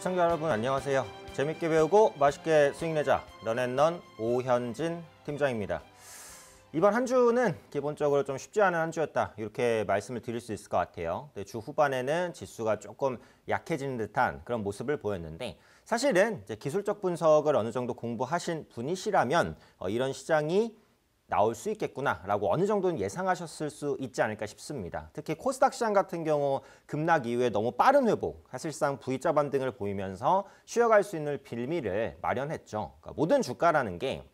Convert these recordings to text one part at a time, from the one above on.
시청자 여러분 안녕하세요. 재밌게 배우고 맛있게 수익내자 런앤런 오현진 팀장입니다. 이번 한 주는 기본적으로 좀 쉽지 않은 한 주였다 이렇게 말씀을 드릴 수 있을 것 같아요. 주 후반에는 지수가 조금 약해지는 듯한 그런 모습을 보였는데 사실은 기술적 분석을 어느 정도 공부하신 분이시라면 어, 이런 시장이 나올 수 있겠구나라고 어느 정도는 예상하셨을 수 있지 않을까 싶습니다. 특히 코스닥 시장 같은 경우 급락 이후에 너무 빠른 회복, 사실상 V자 반등을 보이면서 쉬어갈 수 있는 빌미를 마련했죠. 그러니까 모든 주가라는 게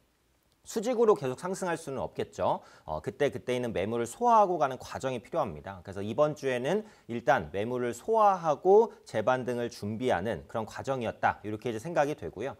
수직으로 계속 상승할 수는 없겠죠. 어, 그때 그때있는 매물을 소화하고 가는 과정이 필요합니다. 그래서 이번 주에는 일단 매물을 소화하고 재반등을 준비하는 그런 과정이었다. 이렇게 이제 생각이 되고요.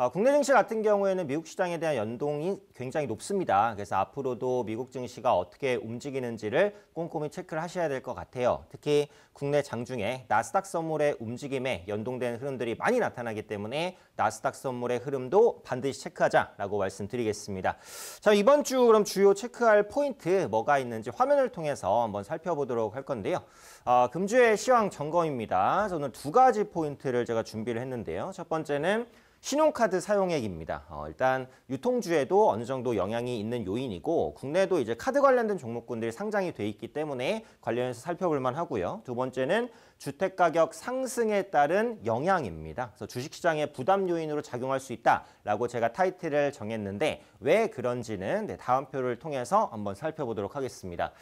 어, 국내 증시 같은 경우에는 미국 시장에 대한 연동이 굉장히 높습니다. 그래서 앞으로도 미국 증시가 어떻게 움직이는지를 꼼꼼히 체크를 하셔야 될 것 같아요. 특히 국내 장중에 나스닥 선물의 움직임에 연동된 흐름들이 많이 나타나기 때문에 나스닥 선물의 흐름도 반드시 체크하자라고 말씀드리겠습니다. 자 이번 주 그럼 주요 체크할 포인트 뭐가 있는지 화면을 통해서 한번 살펴보도록 할 건데요. 어, 금주의 시황 점검입니다. 저는 두 가지 포인트를 제가 준비를 했는데요. 첫 번째는 신용카드 사용액입니다. 어, 일단 유통주에도 어느 정도 영향이 있는 요인이고 국내도 이제 카드 관련된 종목군들이 상장이 돼 있기 때문에 관련해서 살펴볼 만하고요. 두 번째는 주택가격 상승에 따른 영향입니다. 그래서 주식시장의 부담 요인으로 작용할 수 있다라고 제가 타이틀을 정했는데 왜 그런지는 네, 다음 표를 통해서 한번 살펴보도록 하겠습니다.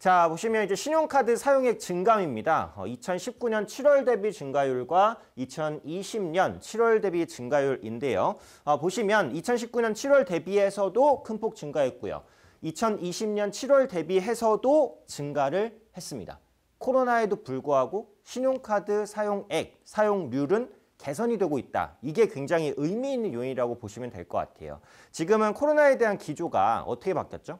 자, 보시면 이제 신용카드 사용액 증감입니다. 어, 2019년 7월 대비 증가율과 2020년 7월 대비 증가율인데요. 어, 보시면 2019년 7월 대비해서도 큰 폭 증가했고요. 2020년 7월 대비해서도 증가를 했습니다. 코로나에도 불구하고 신용카드 사용액, 사용률은 개선이 되고 있다. 이게 굉장히 의미 있는 요인이라고 보시면 될 것 같아요. 지금은 코로나에 대한 기조가 어떻게 바뀌었죠?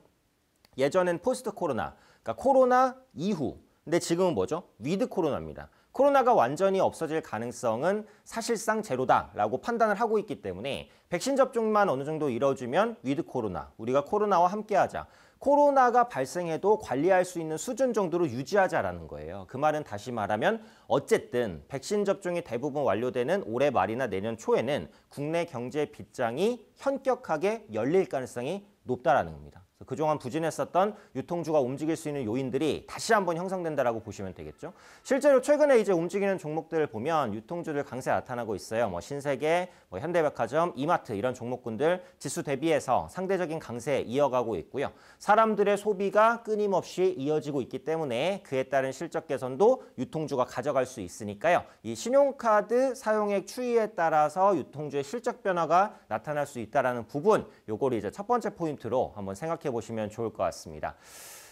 예전엔 포스트 코로나, 그러니까 코로나 이후 근데 지금은 뭐죠? 위드 코로나입니다. 코로나가 완전히 없어질 가능성은 사실상 제로다라고 판단을 하고 있기 때문에 백신 접종만 어느 정도 이뤄지면 위드 코로나, 우리가 코로나와 함께하자. 코로나가 발생해도 관리할 수 있는 수준 정도로 유지하자라는 거예요. 그 말은 다시 말하면 어쨌든 백신 접종이 대부분 완료되는 올해 말이나 내년 초에는 국내 경제 빗장이 현격하게 열릴 가능성이 높다라는 겁니다. 그동안 부진했었던 유통주가 움직일 수 있는 요인들이 다시 한번 형성된다라고 보시면 되겠죠. 실제로 최근에 이제 움직이는 종목들을 보면 유통주들 강세 나타나고 있어요. 뭐 신세계, 뭐 현대백화점, 이마트 이런 종목군들 지수 대비해서 상대적인 강세 이어가고 있고요. 사람들의 소비가 끊임없이 이어지고 있기 때문에 그에 따른 실적 개선도 유통주가 가져갈 수 있으니까요. 이 신용카드 사용액 추이에 따라서 유통주의 실적 변화가 나타날 수 있다라는 부분 요거를 이제 첫 번째 포인트로 한번 생각해 보 보시면 좋을 것 같습니다.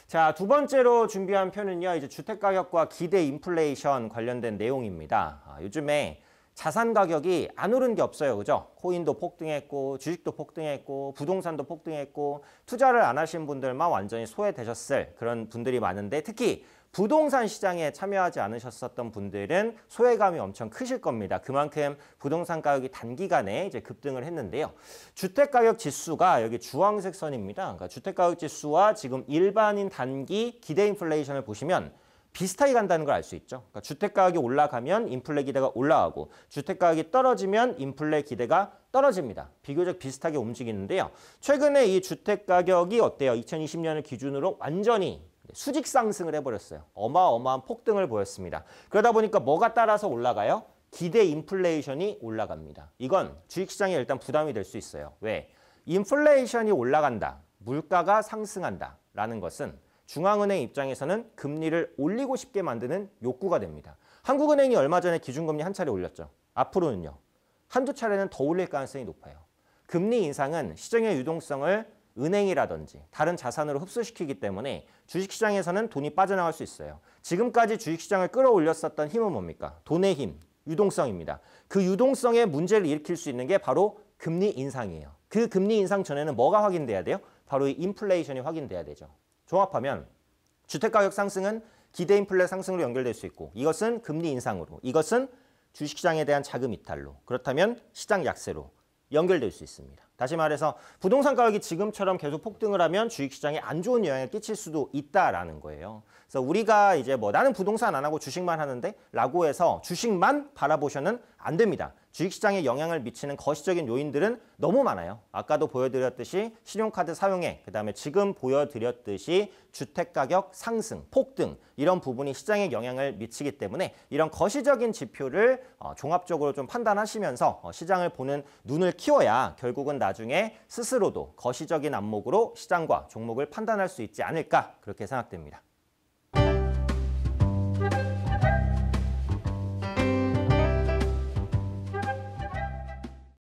자, 두 번째로 준비한 표는요. 이제 주택 가격과 기대 인플레이션 관련된 내용입니다. 아, 요즘에 자산 가격이 안 오른 게 없어요. 그죠? 코인도 폭등했고 주식도 폭등했고 부동산도 폭등했고 투자를 안 하신 분들만 완전히 소외되셨을 그런 분들이 많은데 특히 부동산 시장에 참여하지 않으셨었던 분들은 소외감이 엄청 크실 겁니다. 그만큼 부동산 가격이 단기간에 이제 급등을 했는데요. 주택 가격 지수가 여기 주황색 선입니다. 그러니까 주택 가격 지수와 지금 일반인 단기 기대 인플레이션을 보시면 비슷하게 간다는 걸 알 수 있죠. 그러니까 주택 가격이 올라가면 인플레 기대가 올라가고 주택 가격이 떨어지면 인플레 기대가 떨어집니다. 비교적 비슷하게 움직이는데요. 최근에 이 주택 가격이 어때요? 2020년을 기준으로 완전히 수직 상승을 해버렸어요. 어마어마한 폭등을 보였습니다. 그러다 보니까 뭐가 따라서 올라가요? 기대 인플레이션이 올라갑니다. 이건 주식시장에 일단 부담이 될 수 있어요. 왜? 인플레이션이 올라간다. 물가가 상승한다. 라는 것은 중앙은행 입장에서는 금리를 올리고 싶게 만드는 욕구가 됩니다. 한국은행이 얼마 전에 기준금리 한 차례 올렸죠. 앞으로는요. 한두 차례는 더 올릴 가능성이 높아요. 금리 인상은 시장의 유동성을 은행이라든지 다른 자산으로 흡수시키기 때문에 주식시장에서는 돈이 빠져나갈 수 있어요. 지금까지 주식시장을 끌어올렸었던 힘은 뭡니까? 돈의 힘, 유동성입니다. 그유동성의 문제를 일으킬 수 있는 게 바로 금리 인상이에요. 그 금리 인상 전에는 뭐가 확인돼야 돼요? 바로 이 인플레이션이 확인돼야 되죠. 종합하면 주택가격 상승은 기대 인플레 상승으로 연결될 수 있고 이것은 금리 인상으로 이것은 주식시장에 대한 자금 이탈로 그렇다면 시장 약세로 연결될 수 있습니다. 다시 말해서 부동산 가격이 지금처럼 계속 폭등을 하면 주식시장에 안 좋은 영향을 끼칠 수도 있다라는 거예요. 그래서 우리가 이제 뭐 나는 부동산 안 하고 주식만 하는데 라고 해서 주식만 바라보셔는 안 됩니다. 주식시장에 영향을 미치는 거시적인 요인들은 너무 많아요. 아까도 보여드렸듯이 신용카드 사용액, 그 다음에 지금 보여드렸듯이 주택가격 상승, 폭등 이런 부분이 시장에 영향을 미치기 때문에 이런 거시적인 지표를 어, 종합적으로 좀 판단하시면서 어, 시장을 보는 눈을 키워야 결국은 나중에 스스로도 거시적인 안목으로 시장과 종목을 판단할 수 있지 않을까 그렇게 생각됩니다.